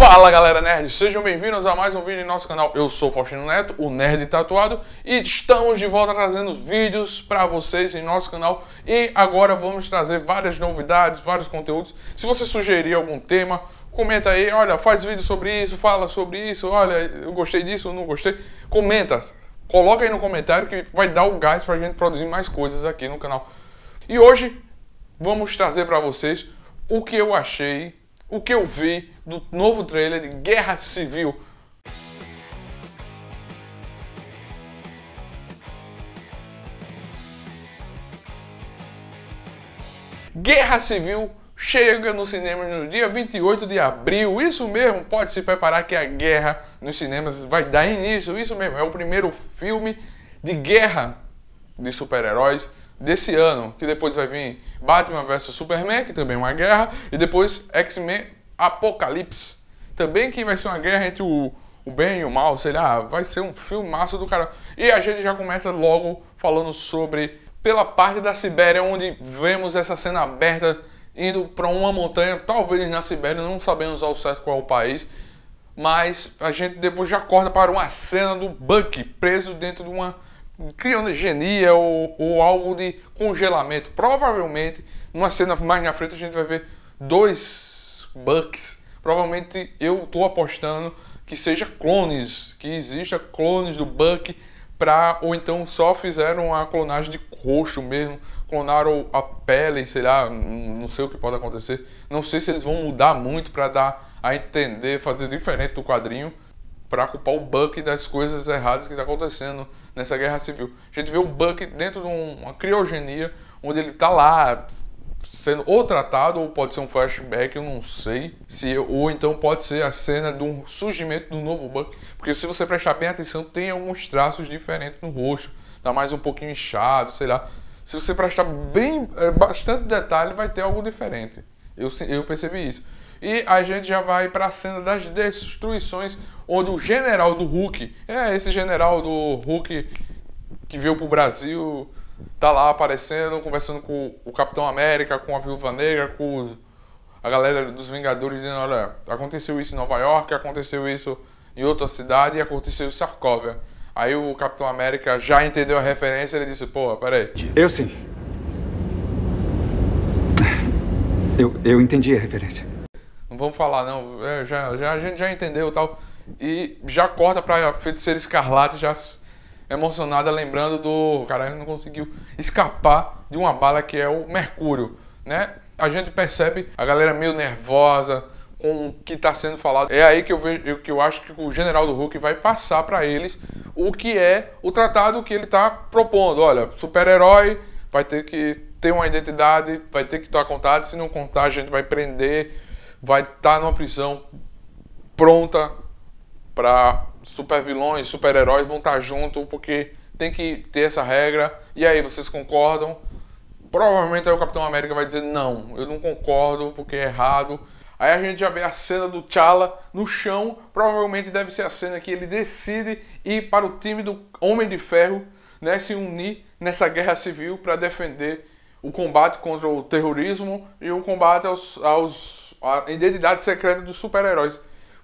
Fala galera nerd, sejam bem-vindos a mais um vídeo em nosso canal. Eu sou Faustino Neto, o Nerd Tatuado, e estamos de volta trazendo vídeos para vocês em nosso canal. E agora vamos trazer várias novidades, vários conteúdos. Se você sugerir algum tema, comenta aí, olha, faz vídeo sobre isso, fala sobre isso, olha, eu gostei disso, não gostei. Comenta, coloca aí no comentário que vai dar o gás para a gente produzir mais coisas aqui no canal. E hoje vamos trazer para vocês o que eu achei, o que eu vi do novo trailer de Guerra Civil. Guerra Civil chega nos cinemas no dia 28 de abril. Isso mesmo, pode se preparar que a guerra nos cinemas vai dar início. Isso mesmo, é o primeiro filme de guerra de super-heróis desse ano, que depois vai vir Batman vs Superman, que também é uma guerra, e depois X-Men Apocalipse. Também que vai ser uma guerra entre o, o bem e o mal, sei lá, vai ser um filme massa do cara. E a gente já começa logo falando sobre pela parte da Sibéria, onde vemos essa cena aberta indo para uma montanha, talvez na Sibéria, não sabemos ao certo qual é o país, mas a gente depois já corta para uma cena do Buck preso dentro de uma criogenia ou, ou algo de congelamento. Provavelmente, numa cena mais na frente, a gente vai ver dois Bucks, provavelmente eu estou apostando que seja clones, que exista clones do Buck para ou então só fizeram a clonagem de coxo mesmo, clonaram a pele, sei lá, não sei o que pode acontecer. Não sei se eles vão mudar muito para dar a entender, fazer diferente do quadrinho para culpar o Buck das coisas erradas que está acontecendo nessa guerra civil. A gente vê o Buck dentro de uma criogenia onde ele está lá sendo ou tratado, ou pode ser um flashback, eu não sei. se Ou então pode ser a cena do surgimento do novo Buck. Porque se você prestar bem atenção, tem alguns traços diferentes no rosto. Tá mais um pouquinho inchado, sei lá. Se você prestar bem, é, bastante detalhe, vai ter algo diferente. Eu, eu percebi isso. E a gente já vai para a cena das destruições, onde o general do Hulk, é esse general do Hulk que veio pro Brasil tá lá aparecendo, conversando com o Capitão América, com a Viúva Negra, com a galera dos Vingadores, dizendo, olha, aconteceu isso em Nova York, aconteceu isso em outra cidade e aconteceu em Sarkovia. Aí o Capitão América já entendeu a referência, ele disse, pô, peraí. Eu sim. Eu, eu entendi a referência. Não vamos falar, não. É, já, já, a gente já entendeu tal. E já corta pra Feiticeira Escarlate, já emocionada lembrando do cara ele não conseguiu escapar de uma bala que é o mercúrio, né? A gente percebe a galera meio nervosa com o que está sendo falado. É aí que eu vejo que eu acho que o General do Hulk vai passar para eles o que é o tratado que ele está propondo. Olha, super-herói vai ter que ter uma identidade, vai ter que estar contado, se não contar a gente vai prender, vai estar tá numa prisão pronta para super vilões, super heróis vão estar tá junto porque tem que ter essa regra. E aí, vocês concordam? Provavelmente aí o Capitão América vai dizer: não, eu não concordo porque é errado. Aí a gente já vê a cena do T'Challa no chão. Provavelmente deve ser a cena que ele decide ir para o time do Homem de Ferro né, se unir nessa guerra civil para defender o combate contra o terrorismo e o combate aos, aos à identidade secreta dos super-heróis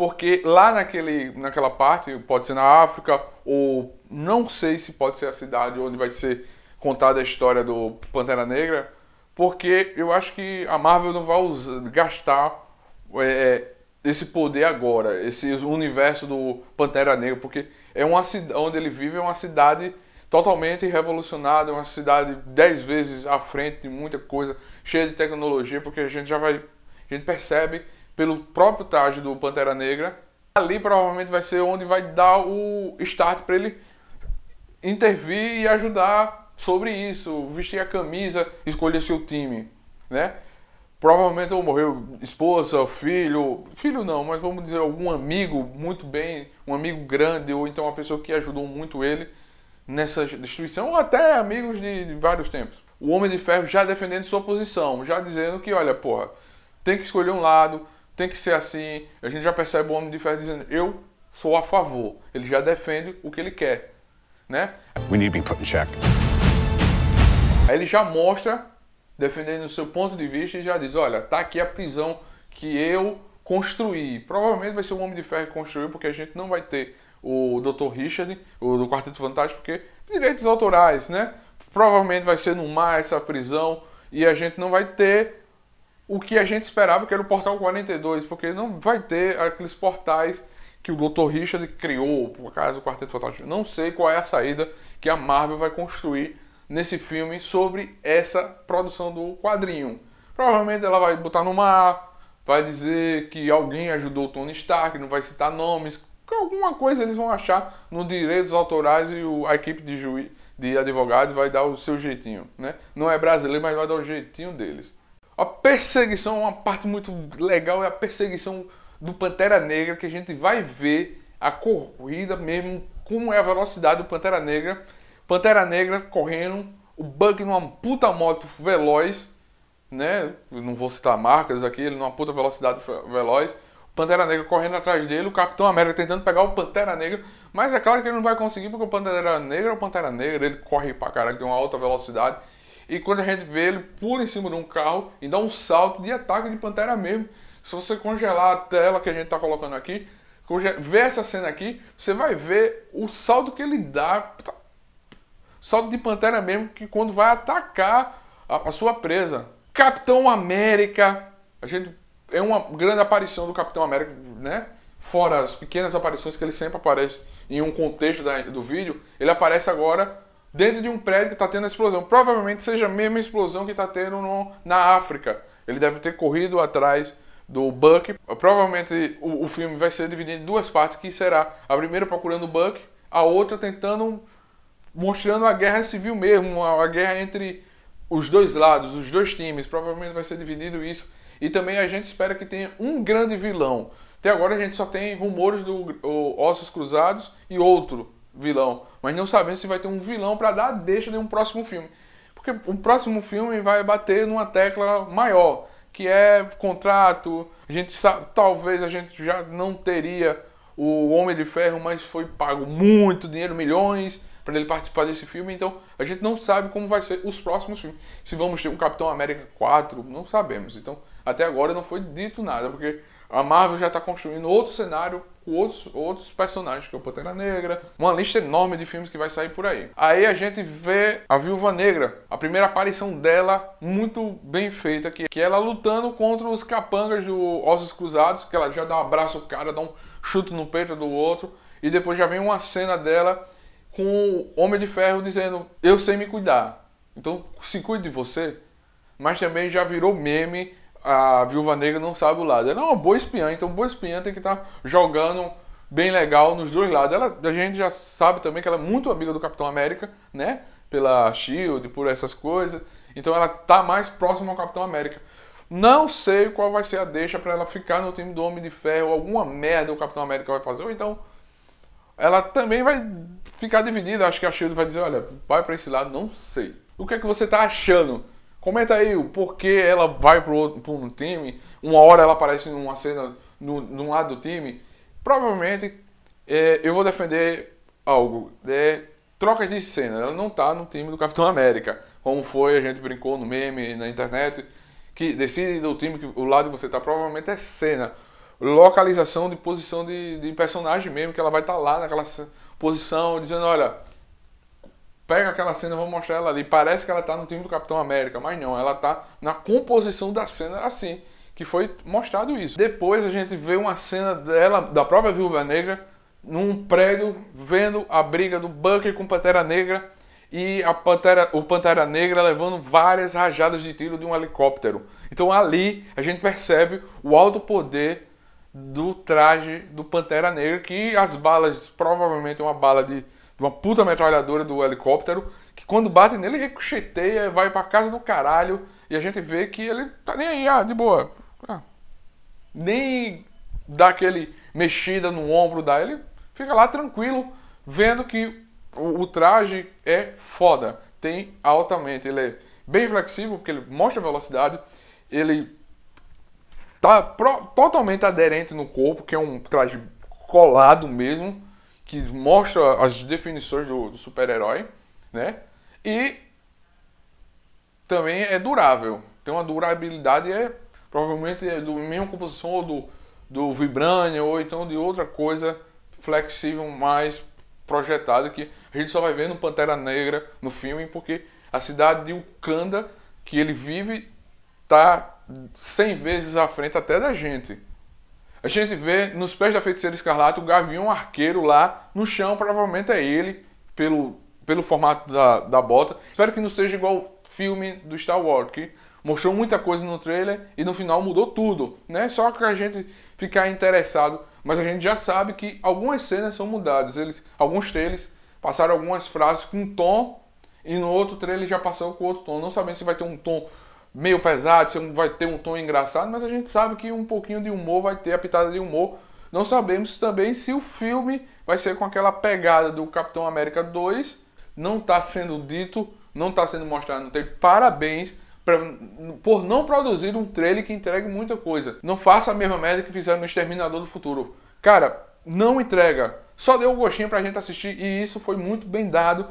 porque lá naquele, naquela parte, pode ser na África, ou não sei se pode ser a cidade onde vai ser contada a história do Pantera Negra, porque eu acho que a Marvel não vai usar, gastar é, é, esse poder agora, esse universo do Pantera Negra, porque é uma cidade onde ele vive é uma cidade totalmente revolucionada, uma cidade dez vezes à frente de muita coisa, cheia de tecnologia, porque a gente já vai, a gente percebe pelo próprio traje do Pantera Negra, ali provavelmente vai ser onde vai dar o start para ele intervir e ajudar sobre isso, vestir a camisa, escolher seu time, né? Provavelmente ou morreu esposa, filho, filho não, mas vamos dizer algum amigo muito bem, um amigo grande ou então uma pessoa que ajudou muito ele nessa destruição, ou até amigos de, de vários tempos. O Homem de Ferro já defendendo sua posição, já dizendo que, olha, porra, tem que escolher um lado, tem que ser assim. A gente já percebe o homem de ferro dizendo: eu sou a favor. Ele já defende o que ele quer, né? We need to be put in check. Aí ele já mostra defendendo o seu ponto de vista e já diz: olha, tá aqui a prisão que eu construí. Provavelmente vai ser o Homem de Ferro que construiu, porque a gente não vai ter o Dr. Richard, o do Quarteto Fantástico, porque direitos autorais, né? Provavelmente vai ser no mar essa prisão e a gente não vai ter o que a gente esperava, que era o Portal 42, porque não vai ter aqueles portais que o Dr. Richard criou, por acaso o Quarteto Fantástico. Não sei qual é a saída que a Marvel vai construir nesse filme sobre essa produção do quadrinho. Provavelmente ela vai botar no mar, vai dizer que alguém ajudou o Tony Stark, não vai citar nomes, alguma coisa eles vão achar no direitos autorais e a equipe de juiz de advogados vai dar o seu jeitinho, né? Não é brasileiro, mas vai dar o jeitinho deles. A perseguição, é uma parte muito legal é a perseguição do Pantera Negra, que a gente vai ver a corrida mesmo, como é a velocidade do Pantera Negra. Pantera Negra correndo, o Bug numa puta moto veloz, né? Eu não vou citar marcas aqui, ele numa puta velocidade veloz. Pantera Negra correndo atrás dele, o Capitão América tentando pegar o Pantera Negra, mas é claro que ele não vai conseguir porque o Pantera Negra é o Pantera Negra, ele corre pra caralho, tem uma alta velocidade. E quando a gente vê, ele pula em cima de um carro e dá um salto de ataque de pantera mesmo. Se você congelar a tela que a gente está colocando aqui, ver essa cena aqui, você vai ver o salto que ele dá. Tá, salto de pantera mesmo, que quando vai atacar a, a sua presa. Capitão América. A gente. É uma grande aparição do Capitão América, né? Fora as pequenas aparições que ele sempre aparece em um contexto da, do vídeo, ele aparece agora dentro de um prédio que está tendo a explosão. Provavelmente seja a mesma explosão que está tendo no, na África. Ele deve ter corrido atrás do Buck. Provavelmente o, o, filme vai ser dividido em duas partes, que será a primeira procurando o Buck, a outra tentando mostrando a guerra civil mesmo, a, a guerra entre os dois lados, os dois times. Provavelmente vai ser dividido isso. E também a gente espera que tenha um grande vilão. Até agora a gente só tem rumores do Ossos Cruzados e outro vilão. Mas não sabemos se vai ter um vilão para dar deixa de um próximo filme. Porque o próximo filme vai bater numa tecla maior, que é contrato. A gente sabe, talvez a gente já não teria o Homem de Ferro, mas foi pago muito dinheiro, milhões, para ele participar desse filme. Então a gente não sabe como vai ser os próximos filmes. Se vamos ter um Capitão América 4, não sabemos. Então até agora não foi dito nada, porque a Marvel já está construindo outro cenário com outros, outros personagens, que é o Pantera Negra, uma lista enorme de filmes que vai sair por aí. Aí a gente vê a Viúva Negra, a primeira aparição dela, muito bem feita, que, que ela lutando contra os capangas do Ossos Cruzados, que ela já dá um abraço ao cara, dá um chute no peito do outro, e depois já vem uma cena dela com o Homem de Ferro dizendo: Eu sei me cuidar, então se cuide de você. Mas também já virou meme a Viúva Negra não sabe o lado. Ela é uma boa espiã, então boa espiã tem que estar tá jogando bem legal nos dois lados. Ela, a gente já sabe também que ela é muito amiga do Capitão América, né? Pela Shield, por essas coisas. Então ela tá mais próxima ao Capitão América. Não sei qual vai ser a deixa para ela ficar no time do Homem de Ferro, alguma merda o Capitão América vai fazer, ou então ela também vai ficar dividida. Acho que a Shield vai dizer, olha, vai para esse lado, não sei. O que é que você tá achando? Comenta aí o porquê ela vai para outro time, uma hora ela aparece numa cena no, num lado do time. Provavelmente é, eu vou defender algo. É, troca de cena. Ela não está no time do Capitão América. Como foi, a gente brincou no meme, na internet, que decide do time que o lado que você está provavelmente é cena. Localização de posição de, de personagem mesmo, que ela vai estar tá lá naquela posição, dizendo, olha, pega aquela cena, vou mostrar ela ali. Parece que ela tá no time do Capitão América, mas não, ela tá na composição da cena assim, que foi mostrado isso. Depois a gente vê uma cena dela, da própria Viúva Negra, num prédio, vendo a briga do Bunker com Pantera Negra e a Pantera, o Pantera Negra levando várias rajadas de tiro de um helicóptero. Então ali a gente percebe o alto poder do traje do Pantera Negra, que as balas, provavelmente uma bala de de uma puta metralhadora do helicóptero, que quando bate nele, ele ricocheteia, vai pra casa do caralho, e a gente vê que ele tá nem aí, ah, de boa. Ah. Nem dá aquele mexida no ombro da ele fica lá tranquilo, vendo que o, o traje é foda. Tem altamente, ele é bem flexível, porque ele mostra velocidade, ele tá pro, totalmente aderente no corpo, que é um traje colado mesmo que mostra as definições do, do super-herói, né? E também é durável. Tem uma durabilidade, é provavelmente é do mesmo composição ou do, do Vibranium ou então de outra coisa flexível mais projetada que a gente só vai ver no Pantera Negra no filme porque a cidade de Wakanda que ele vive tá 100 vezes à frente até da gente. A gente vê nos pés da feiticeira escarlate o gavião arqueiro lá no chão, provavelmente é ele, pelo, pelo formato da, da bota. Espero que não seja igual o filme do Star Wars, que mostrou muita coisa no trailer e no final mudou tudo, né? Só que a gente ficar interessado, mas a gente já sabe que algumas cenas são mudadas. Eles, alguns trailers passaram algumas frases com um tom e no outro trailer já passou com outro tom. Não sabemos se vai ter um tom meio pesado, vai ter um tom engraçado, mas a gente sabe que um pouquinho de humor vai ter a pitada de humor. Não sabemos também se o filme vai ser com aquela pegada do Capitão América 2. Não está sendo dito, não está sendo mostrado no trailer. Parabéns pra, por não produzir um trailer que entregue muita coisa. Não faça a mesma merda que fizeram no Exterminador do Futuro. Cara, não entrega. Só deu um gostinho pra gente assistir e isso foi muito bem dado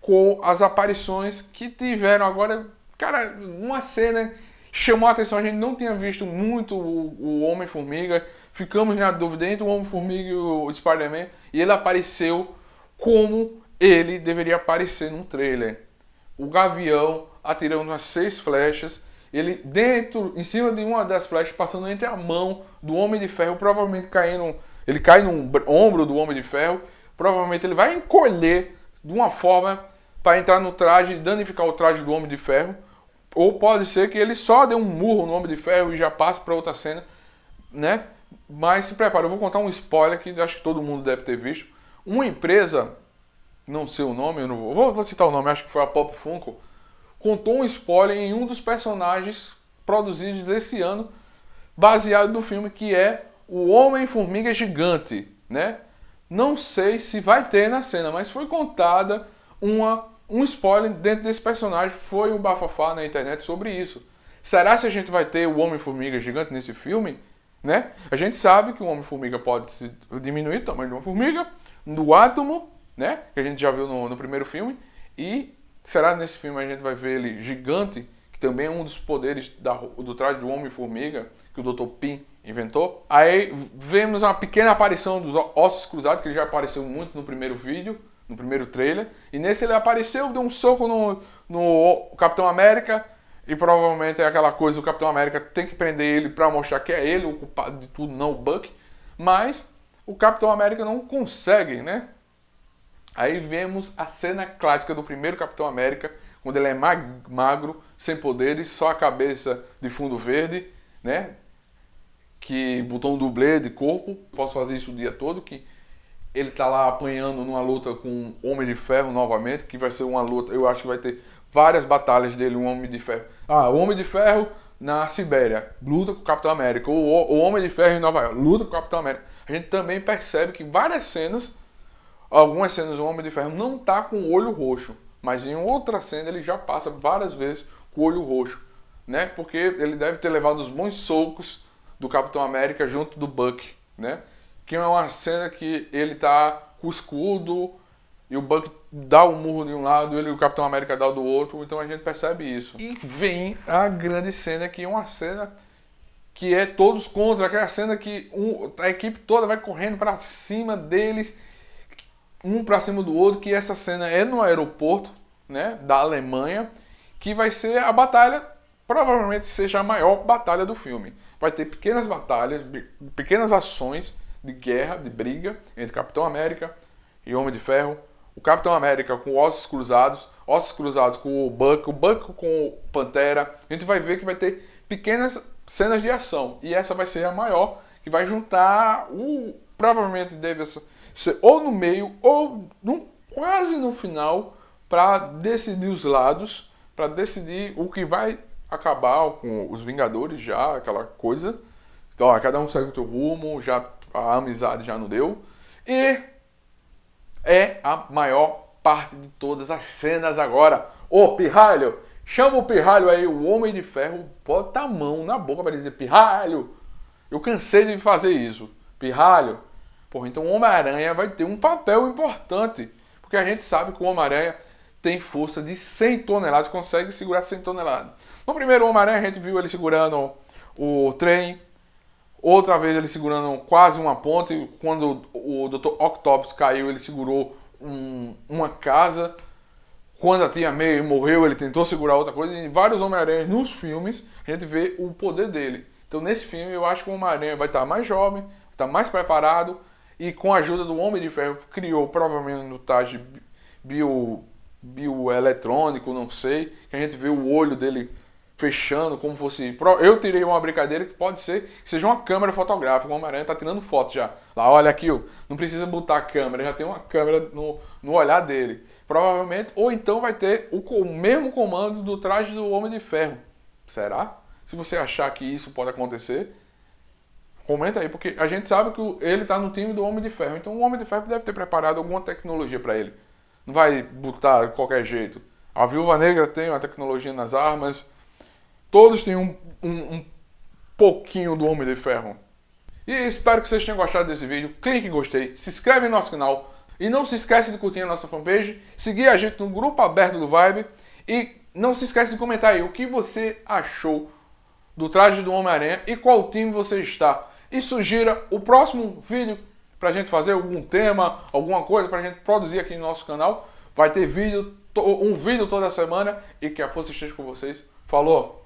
com as aparições que tiveram agora Cara, uma cena chamou a atenção, a gente não tinha visto muito o, o Homem-Formiga, ficamos na dúvida entre o Homem-Formiga e o Spider-Man, e ele apareceu como ele deveria aparecer num trailer. O Gavião atirando as seis flechas, ele dentro, em cima de uma das flechas, passando entre a mão do Homem de Ferro, provavelmente caindo, ele cai no ombro do Homem de Ferro, provavelmente ele vai encolher de uma forma para entrar no traje e danificar o traje do Homem de Ferro. Ou pode ser que ele só dê um murro no Homem de Ferro e já passe para outra cena, né? Mas se prepara, eu vou contar um spoiler que acho que todo mundo deve ter visto. Uma empresa, não sei o nome, eu não vou, vou, citar o nome, acho que foi a Pop Funko, contou um spoiler em um dos personagens produzidos esse ano, baseado no filme que é O Homem-Formiga Gigante, né? Não sei se vai ter na cena, mas foi contada uma um spoiler dentro desse personagem foi um bafafá na internet sobre isso. Será se a gente vai ter o Homem-Formiga gigante nesse filme? Né? A gente sabe que o Homem-Formiga pode diminuir o tamanho de uma formiga, no átomo, né? que a gente já viu no, no primeiro filme, e será nesse filme a gente vai ver ele gigante, que também é um dos poderes da, do traje do Homem-Formiga, que o Dr. Pym inventou. Aí vemos uma pequena aparição dos ossos cruzados, que ele já apareceu muito no primeiro vídeo, no primeiro trailer. E nesse ele apareceu, deu um soco no, no Capitão América. E provavelmente é aquela coisa, o Capitão América tem que prender ele para mostrar que é ele o culpado de tudo, não o Buck. Mas o Capitão América não consegue, né? Aí vemos a cena clássica do primeiro Capitão América, quando ele é magro, sem poderes, só a cabeça de fundo verde, né? Que botou um dublê de corpo, posso fazer isso o dia todo, que ele tá lá apanhando numa luta com o Homem de Ferro novamente, que vai ser uma luta, eu acho que vai ter várias batalhas dele, um Homem de Ferro. Ah, o Homem de Ferro na Sibéria, luta com o Capitão América. O, o Homem de Ferro em Nova York, luta com o Capitão América. A gente também percebe que várias cenas, algumas cenas o Homem de Ferro não tá com o olho roxo, mas em outra cena ele já passa várias vezes com o olho roxo, né? Porque ele deve ter levado os bons socos do Capitão América junto do Buck, né? que é uma cena que ele tá com o escudo e o Buck dá o um murro de um lado, ele e o Capitão América dá do outro, então a gente percebe isso. E vem a grande cena que é uma cena que é todos contra, aquela é cena que um, a equipe toda vai correndo para cima deles, um para cima do outro, que essa cena é no aeroporto, né, da Alemanha, que vai ser a batalha, provavelmente seja a maior batalha do filme. Vai ter pequenas batalhas, pequenas ações, de guerra, de briga entre Capitão América e Homem de Ferro. O Capitão América com ossos cruzados, ossos cruzados com o Banco, o Banco com o Pantera. A gente vai ver que vai ter pequenas cenas de ação e essa vai ser a maior que vai juntar o provavelmente deve ser ou no meio ou no, quase no final para decidir os lados, para decidir o que vai acabar com os Vingadores já, aquela coisa. Então, ó, cada um segue o seu rumo, já a amizade já não deu. E é a maior parte de todas as cenas agora. Ô, pirralho! Chama o pirralho aí, o Homem de Ferro bota a mão na boca para dizer: pirralho! Eu cansei de fazer isso. Pirralho! Porra, então o Homem-Aranha vai ter um papel importante. Porque a gente sabe que o Homem-Aranha tem força de 100 toneladas, consegue segurar 100 toneladas. No primeiro Homem-Aranha, a gente viu ele segurando o trem, Outra vez ele segurando quase uma ponte quando o Dr. Octopus caiu, ele segurou um, uma casa. Quando a Tia May morreu, ele tentou segurar outra coisa. Em vários Homem-Aranha nos filmes, a gente vê o poder dele. Então nesse filme eu acho que o Homem-Aranha vai estar mais jovem, estar mais preparado e com a ajuda do Homem de Ferro criou provavelmente no Taj bio bioeletrônico, não sei, que a gente vê o olho dele fechando, como fosse. Eu tirei uma brincadeira que pode ser que seja uma câmera fotográfica. O Homem-Aranha tá tirando foto já. Lá, olha aqui, ó. não precisa botar a câmera, já tem uma câmera no, no olhar dele. Provavelmente, ou então vai ter o, o mesmo comando do traje do Homem de Ferro. Será? Se você achar que isso pode acontecer, comenta aí, porque a gente sabe que ele tá no time do Homem de Ferro. Então o Homem de Ferro deve ter preparado alguma tecnologia para ele. Não vai botar de qualquer jeito. A Viúva Negra tem uma tecnologia nas armas. Todos têm um, um, um pouquinho do Homem de Ferro. E espero que vocês tenham gostado desse vídeo. Clique em gostei, se inscreve no nosso canal. E não se esquece de curtir a nossa fanpage, seguir a gente no grupo aberto do Vibe. E não se esquece de comentar aí o que você achou do traje do Homem-Aranha e qual time você está. E sugira o próximo vídeo para a gente fazer algum tema, alguma coisa para a gente produzir aqui no nosso canal. Vai ter vídeo, um vídeo toda semana e que a força esteja com vocês. Falou!